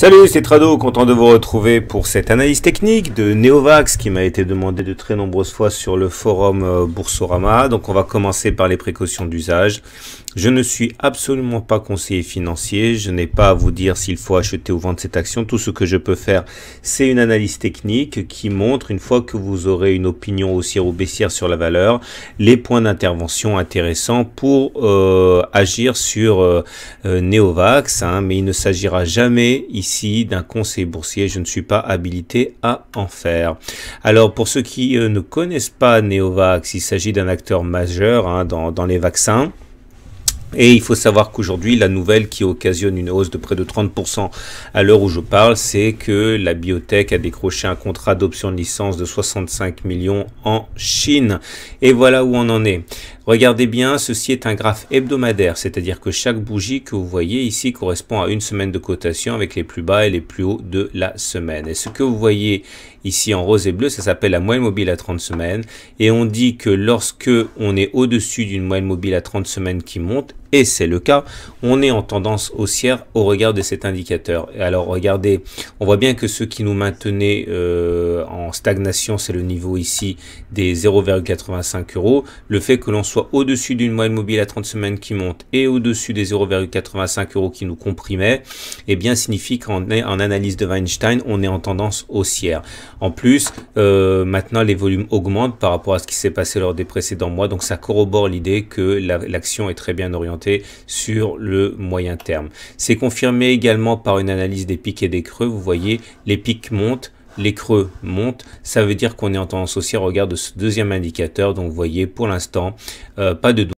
Salut, c'est Trado, content de vous retrouver pour cette analyse technique de Neovax qui m'a été demandé de très nombreuses fois sur le forum euh, Boursorama. Donc on va commencer par les précautions d'usage. Je ne suis absolument pas conseiller financier, je n'ai pas à vous dire s'il faut acheter ou vendre cette action. Tout ce que je peux faire, c'est une analyse technique qui montre, une fois que vous aurez une opinion haussière ou baissière sur la valeur, les points d'intervention intéressants pour euh, agir sur euh, Neovax. Hein. mais il ne s'agira jamais ici ici d'un conseil boursier, je ne suis pas habilité à en faire. Alors pour ceux qui euh, ne connaissent pas Neovax, il s'agit d'un acteur majeur hein, dans les vaccins. Et il faut savoir qu'aujourd'hui, la nouvelle qui occasionne une hausse de près de 30% à l'heure où je parle, c'est que la biotech a décroché un contrat d'option de licence de 65 millions en Chine. Et voilà où on en est. Regardez bien, ceci est un graphe hebdomadaire, c'est-à-dire que chaque bougie que vous voyez ici correspond à une semaine de cotation avec les plus bas et les plus hauts de la semaine. Et ce que vous voyez ici en rose et bleu, ça s'appelle la moyenne mobile à 30 semaines. Et on dit que lorsque on est au-dessus d'une moyenne mobile à 30 semaines qui monte, et c'est le cas, on est en tendance haussière au regard de cet indicateur. Et alors regardez, on voit bien que ce qui nous maintenait euh, en stagnation, c'est le niveau ici des 0,85 euros. Le fait que l'on soit au-dessus d'une moyenne mobile à 30 semaines qui monte et au-dessus des 0,85 euros qui nous comprimait, eh bien signifie qu'en analyse de Weinstein, on est en tendance haussière. En plus, euh, maintenant les volumes augmentent par rapport à ce qui s'est passé lors des précédents mois, donc ça corrobore l'idée que l'action est très bien orientée sur le moyen terme. C'est confirmé également par une analyse des pics et des creux. Vous voyez, les pics montent, les creux montent, ça veut dire qu'on est en tendance aussi regard de ce deuxième indicateur. Donc vous voyez, pour l'instant, euh, pas de